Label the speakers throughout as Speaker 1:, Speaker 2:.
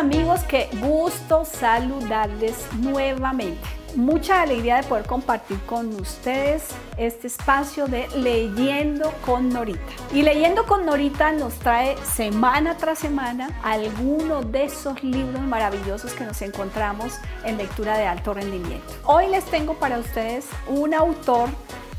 Speaker 1: amigos, qué gusto saludarles nuevamente. Mucha alegría de poder compartir con ustedes este espacio de Leyendo con Norita. Y Leyendo con Norita nos trae semana tras semana algunos de esos libros maravillosos que nos encontramos en lectura de alto rendimiento. Hoy les tengo para ustedes un autor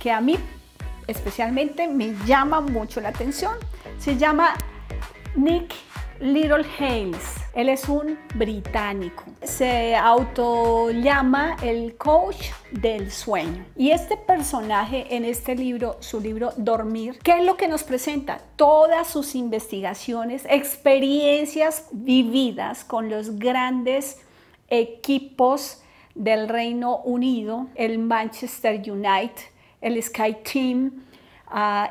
Speaker 1: que a mí especialmente me llama mucho la atención. Se llama Nick Little Hales. Él es un británico. Se auto llama el coach del sueño. Y este personaje en este libro, su libro Dormir, ¿qué es lo que nos presenta? Todas sus investigaciones, experiencias vividas con los grandes equipos del Reino Unido, el Manchester United, el Sky Team,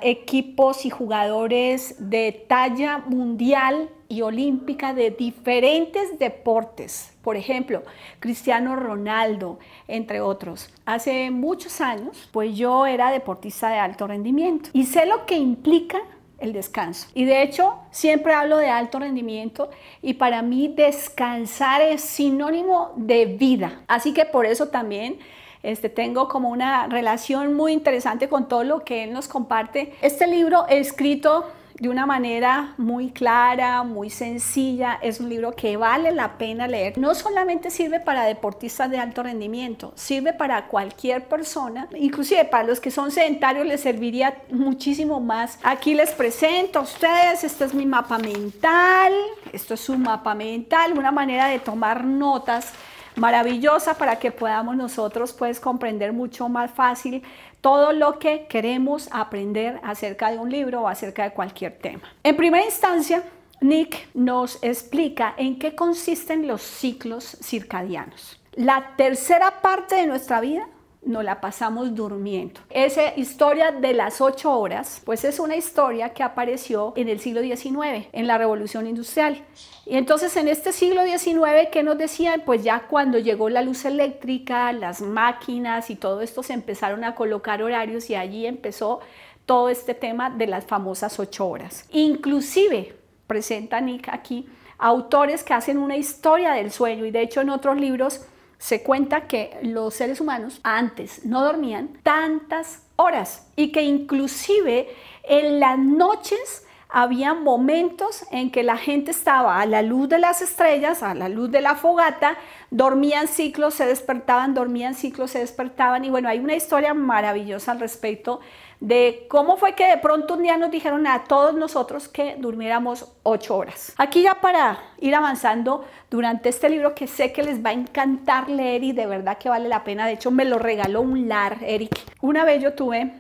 Speaker 1: equipos y jugadores de talla mundial y olímpica de diferentes deportes, por ejemplo, Cristiano Ronaldo, entre otros. Hace muchos años, pues yo era deportista de alto rendimiento y sé lo que implica el descanso. Y de hecho, siempre hablo de alto rendimiento y para mí descansar es sinónimo de vida. Así que por eso también este, tengo como una relación muy interesante con todo lo que él nos comparte. Este libro escrito de una manera muy clara, muy sencilla. Es un libro que vale la pena leer. No solamente sirve para deportistas de alto rendimiento, sirve para cualquier persona. Inclusive para los que son sedentarios les serviría muchísimo más. Aquí les presento a ustedes, este es mi mapa mental. Esto es un mapa mental, una manera de tomar notas maravillosa para que podamos nosotros pues comprender mucho más fácil todo lo que queremos aprender acerca de un libro o acerca de cualquier tema. En primera instancia, Nick nos explica en qué consisten los ciclos circadianos. La tercera parte de nuestra vida nos la pasamos durmiendo. Esa historia de las ocho horas, pues es una historia que apareció en el siglo XIX, en la revolución industrial. Y entonces en este siglo XIX, ¿qué nos decían? Pues ya cuando llegó la luz eléctrica, las máquinas y todo esto, se empezaron a colocar horarios y allí empezó todo este tema de las famosas ocho horas. Inclusive, presenta Nick aquí, autores que hacen una historia del sueño y de hecho en otros libros se cuenta que los seres humanos antes no dormían tantas horas y que inclusive en las noches había momentos en que la gente estaba a la luz de las estrellas, a la luz de la fogata, dormían ciclos, se despertaban, dormían ciclos, se despertaban. Y bueno, hay una historia maravillosa al respecto de cómo fue que de pronto un día nos dijeron a todos nosotros que durmiéramos ocho horas. Aquí ya para ir avanzando durante este libro que sé que les va a encantar leer y de verdad que vale la pena. De hecho, me lo regaló un LAR, Eric. Una vez yo tuve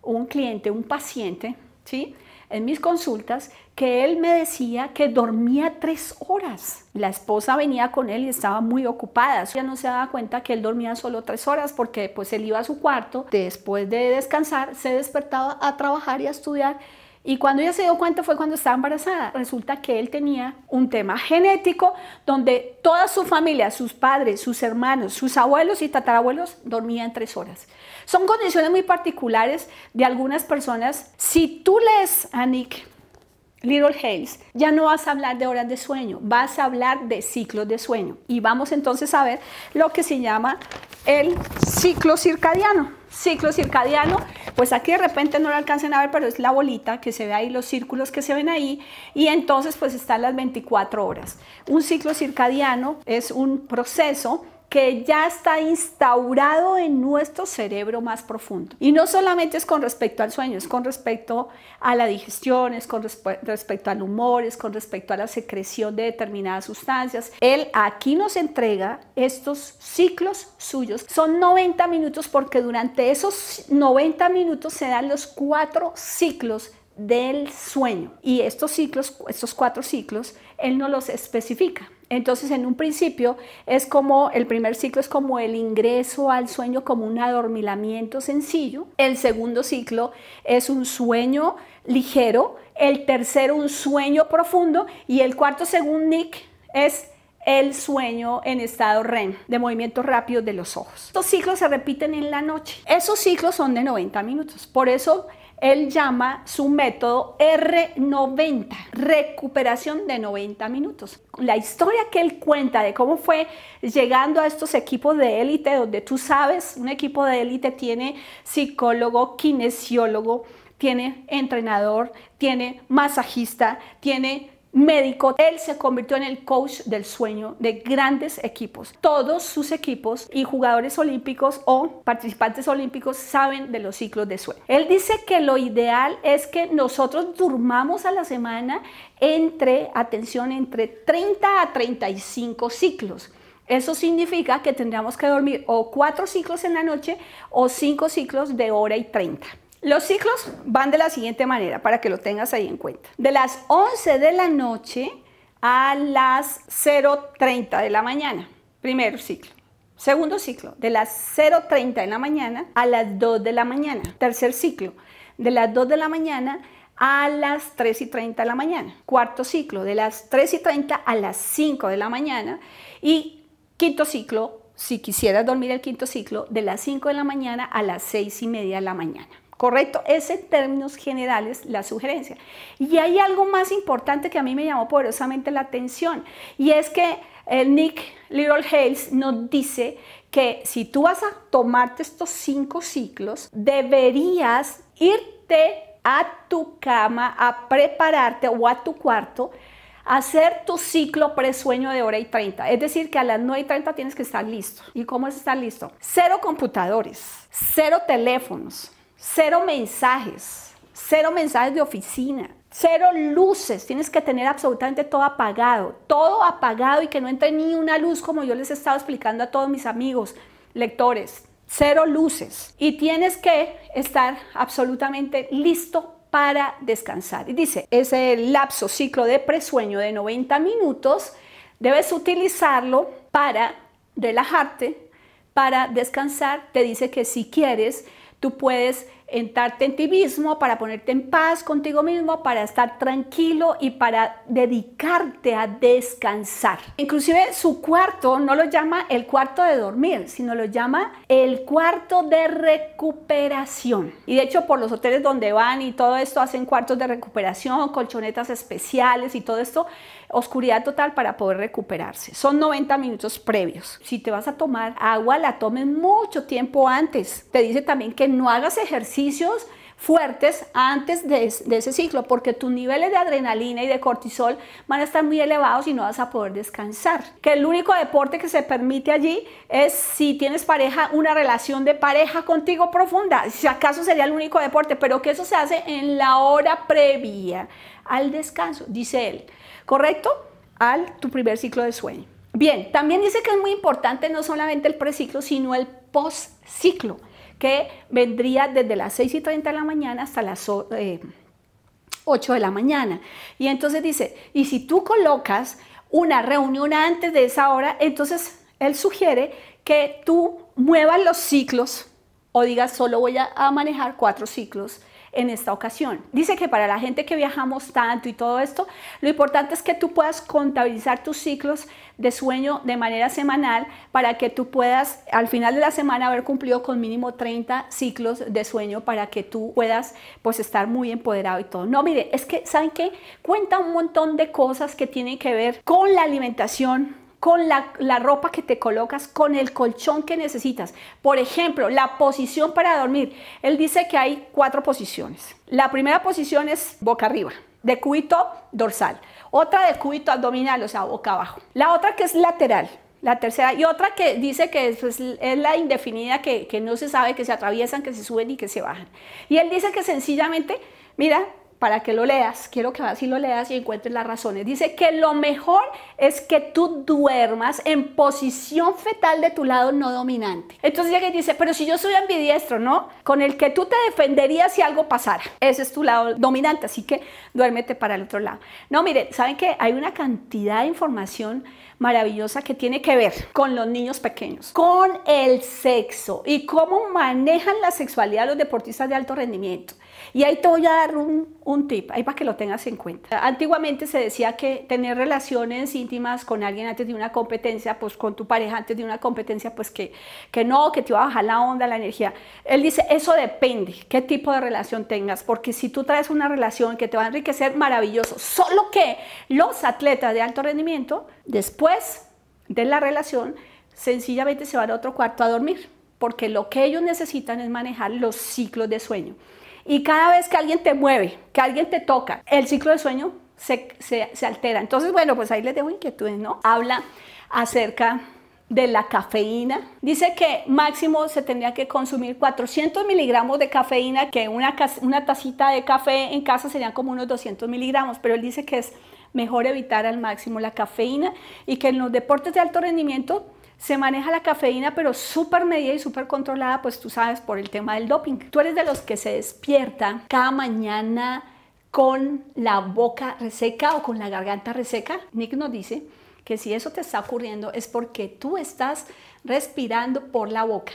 Speaker 1: un cliente, un paciente, ¿sí? en mis consultas que él me decía que dormía tres horas. La esposa venía con él y estaba muy ocupada. Ya no se daba cuenta que él dormía solo tres horas porque pues él iba a su cuarto, después de descansar, se despertaba a trabajar y a estudiar y cuando ella se dio cuenta fue cuando estaba embarazada. Resulta que él tenía un tema genético donde toda su familia, sus padres, sus hermanos, sus abuelos y tatarabuelos dormían tres horas. Son condiciones muy particulares de algunas personas. Si tú lees a Nick Little Hales, ya no vas a hablar de horas de sueño, vas a hablar de ciclos de sueño. Y vamos entonces a ver lo que se llama el ciclo circadiano ciclo circadiano, pues aquí de repente no lo alcancen a ver, pero es la bolita que se ve ahí, los círculos que se ven ahí, y entonces pues están las 24 horas. Un ciclo circadiano es un proceso que ya está instaurado en nuestro cerebro más profundo. Y no solamente es con respecto al sueño, es con respecto a la digestión, es con respecto al humor, es con respecto a la secreción de determinadas sustancias. Él aquí nos entrega estos ciclos suyos. Son 90 minutos porque durante esos 90 minutos se dan los cuatro ciclos del sueño. Y estos ciclos, estos cuatro ciclos, él no los especifica. Entonces, en un principio, es como el primer ciclo es como el ingreso al sueño, como un adormilamiento sencillo. El segundo ciclo es un sueño ligero. El tercero, un sueño profundo. Y el cuarto, según Nick, es el sueño en estado REM, de movimientos rápidos de los ojos. Estos ciclos se repiten en la noche. Esos ciclos son de 90 minutos. Por eso él llama su método R90, recuperación de 90 minutos. La historia que él cuenta de cómo fue llegando a estos equipos de élite, donde tú sabes, un equipo de élite tiene psicólogo, kinesiólogo, tiene entrenador, tiene masajista, tiene médico, él se convirtió en el coach del sueño de grandes equipos. Todos sus equipos y jugadores olímpicos o participantes olímpicos saben de los ciclos de sueño. Él dice que lo ideal es que nosotros durmamos a la semana entre, atención, entre 30 a 35 ciclos. Eso significa que tendríamos que dormir o cuatro ciclos en la noche o cinco ciclos de hora y 30. Los ciclos van de la siguiente manera, para que lo tengas ahí en cuenta. De las 11 de la noche a las 0.30 de la mañana, primer ciclo. Segundo ciclo, de las 0.30 de la mañana a las 2 de la mañana. Tercer ciclo, de las 2 de la mañana a las 3.30 de la mañana. Cuarto ciclo, de las 3.30 a las 5 de la mañana. Y quinto ciclo, si quisieras dormir el quinto ciclo, de las 5 de la mañana a las 6.30 de la mañana. ¿correcto? Es en términos generales la sugerencia. Y hay algo más importante que a mí me llamó poderosamente la atención, y es que el eh, Nick Little Hales nos dice que si tú vas a tomarte estos cinco ciclos, deberías irte a tu cama a prepararte o a tu cuarto hacer tu ciclo presueño de hora y 30. Es decir, que a las 9 y 30 tienes que estar listo. ¿Y cómo es estar listo? Cero computadores, cero teléfonos, Cero mensajes, cero mensajes de oficina, cero luces, tienes que tener absolutamente todo apagado, todo apagado y que no entre ni una luz como yo les he estado explicando a todos mis amigos, lectores, cero luces y tienes que estar absolutamente listo para descansar. Y dice, ese lapso ciclo de presueño de 90 minutos, debes utilizarlo para relajarte, para descansar. Te dice que si quieres, tú puedes entrarte en ti mismo, para ponerte en paz contigo mismo, para estar tranquilo y para dedicarte a descansar. Inclusive su cuarto no lo llama el cuarto de dormir, sino lo llama el cuarto de recuperación. Y de hecho por los hoteles donde van y todo esto hacen cuartos de recuperación, colchonetas especiales y todo esto, oscuridad total para poder recuperarse. Son 90 minutos previos. Si te vas a tomar agua, la tomen mucho tiempo antes. Te dice también que no hagas ejercicio fuertes antes de, ese ciclo, porque tus niveles de adrenalina y de cortisol van a estar muy elevados y no vas a poder descansar. Que el único deporte que se permite allí es si tienes pareja, una relación de pareja contigo profunda, si acaso sería el único deporte, pero que eso se hace en la hora previa al descanso, dice él, ¿correcto? Al tu primer ciclo de sueño. Bien, también dice que es muy importante no solamente el preciclo, sino el ciclo que vendría desde las 6 y 30 de la mañana hasta las 8 eh, de la mañana. Y entonces dice, y si tú colocas una reunión antes de esa hora, entonces él sugiere que tú muevas los ciclos o digas, solo voy a, manejar cuatro ciclos en esta ocasión. Dice que para la gente que viajamos tanto y todo esto, lo importante es que tú puedas contabilizar tus ciclos de sueño de manera semanal para que tú puedas al final de la semana haber cumplido con mínimo 30 ciclos de sueño para que tú puedas pues estar muy empoderado y todo. No, mire, es que, ¿saben qué? Cuenta un montón de cosas que tienen que ver con la alimentación con la, ropa que te colocas, con el colchón que necesitas. Por ejemplo, la posición para dormir. Él dice que hay cuatro posiciones. La primera posición es boca arriba, de cubito dorsal. Otra de cubito abdominal, o sea, boca abajo. La otra que es lateral, la tercera y otra que dice que es, pues, la indefinida que, que, no se sabe, que se atraviesan, que se suben y que se bajan. Y él dice que sencillamente, mira, para que lo leas. Quiero que así lo leas y encuentres las razones. Dice que lo mejor es que tú duermas en posición fetal de tu lado no dominante. Entonces que dice, pero si yo soy ambidiestro, ¿no? Con el que tú te defenderías si algo pasara. Ese es tu lado dominante, así que duérmete para el otro lado. No, mire, ¿saben que Hay una cantidad de información maravillosa que tiene que ver con los niños pequeños, con el sexo y cómo manejan la sexualidad los deportistas de alto rendimiento. Y ahí te voy a dar un, tip, ahí para que lo tengas en cuenta. Antiguamente se decía que tener relaciones íntimas con alguien antes de una competencia, pues con tu pareja antes de una competencia, pues que, que no, que te iba a bajar la onda, la energía. Él dice, eso depende, qué tipo de relación tengas, porque si tú traes una relación que te va a enriquecer, maravilloso. Solo que los atletas de alto rendimiento, después de la relación, sencillamente se van a otro cuarto a dormir porque lo que ellos necesitan es manejar los ciclos de sueño. Y cada vez que alguien te mueve, que alguien te toca, el ciclo de sueño se, altera. Entonces, bueno, pues ahí les dejo inquietudes, ¿no? Habla acerca de la cafeína. Dice que máximo se tendría que consumir 400 miligramos de cafeína, que una, una tacita de café en casa serían como unos 200 miligramos, pero él dice que es mejor evitar al máximo la cafeína y que en los deportes de alto rendimiento se maneja la cafeína, pero súper medida y súper controlada, pues tú sabes, por el tema del doping. Tú eres de los que se despierta cada mañana con la boca reseca o con la garganta reseca. Nick nos dice que si eso te está ocurriendo es porque tú estás respirando por la boca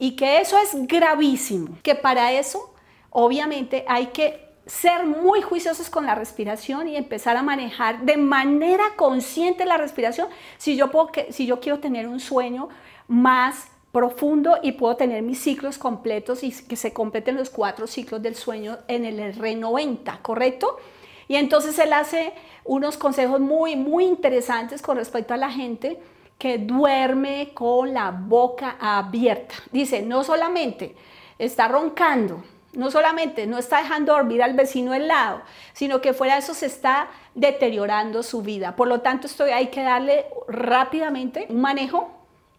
Speaker 1: y que eso es gravísimo, que para eso obviamente hay que ser muy juiciosos con la respiración y empezar a manejar de manera consciente la respiración si yo, si yo quiero tener un sueño más profundo y puedo tener mis ciclos completos y que se completen los cuatro ciclos del sueño en el R90, ¿correcto? Y entonces él hace unos consejos muy, muy interesantes con respecto a la gente que duerme con la boca abierta. Dice, no solamente está roncando, no solamente no está dejando dormir al vecino del lado, sino que fuera de eso se está deteriorando su vida. Por lo tanto, estoy hay que darle rápidamente un manejo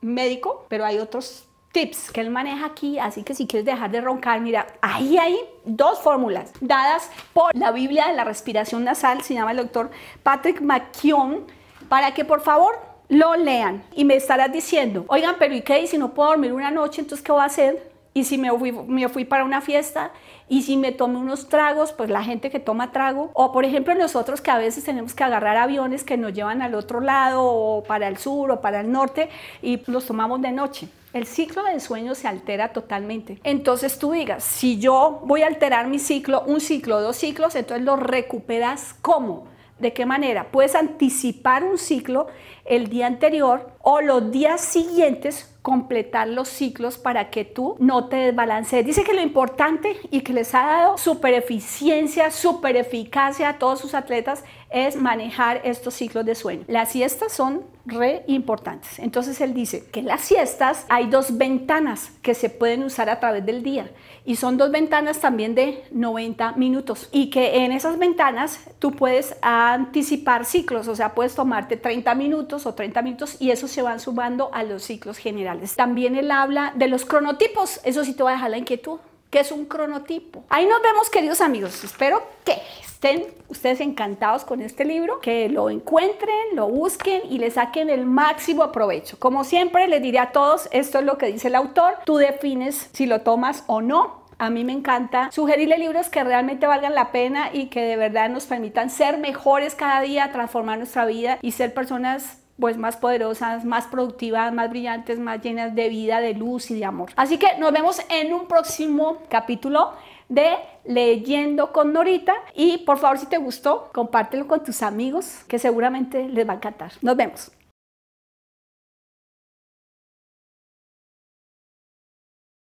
Speaker 1: médico, pero hay otros tips que él maneja aquí, así que si quieres dejar de roncar, mira, ahí hay dos fórmulas dadas por la Biblia de la respiración nasal, se llama el doctor Patrick McKeown, para que por favor lo lean y me estarás diciendo, oigan, pero ¿y qué? si no puedo dormir una noche, entonces ¿qué voy a hacer? y si me fui, fui para una fiesta y si me tomé unos tragos, pues la gente que toma trago, o por ejemplo nosotros que a veces tenemos que agarrar aviones que nos llevan al otro lado o para el sur o para el norte y los tomamos de noche. El ciclo del sueño se altera totalmente. Entonces tú digas, si yo voy a alterar mi ciclo, un ciclo, dos ciclos, entonces lo recuperas ¿cómo? ¿De qué manera? Puedes anticipar un ciclo el día anterior o los días siguientes completar los ciclos para que tú no te desbalancees. Dice que lo importante y que les ha dado super eficiencia, super eficacia a todos sus atletas es manejar estos ciclos de sueño. Las siestas son re importantes. Entonces él dice que en las siestas hay dos ventanas que se pueden usar a través del día y son dos ventanas también de 90 minutos y que en esas ventanas tú puedes anticipar ciclos, o sea, puedes tomarte 30 minutos o 30 minutos y eso se van sumando a los ciclos generales. También él habla de los cronotipos, eso sí te va a dejar la inquietud que es un cronotipo. Ahí nos vemos, queridos amigos. Espero que estén ustedes encantados con este libro, que lo encuentren, lo busquen y le saquen el máximo provecho. Como siempre, les diré a todos, esto es lo que dice el autor. Tú defines si lo tomas o no. A mí me encanta sugerirle libros que realmente valgan la pena y que de verdad nos permitan ser mejores cada día, transformar nuestra vida y ser personas pues más poderosas, más productivas, más brillantes, más llenas de vida, de luz y de amor. Así que nos vemos en un próximo capítulo de Leyendo con Norita y por favor si te gustó, compártelo con tus amigos que seguramente les va a encantar. Nos vemos.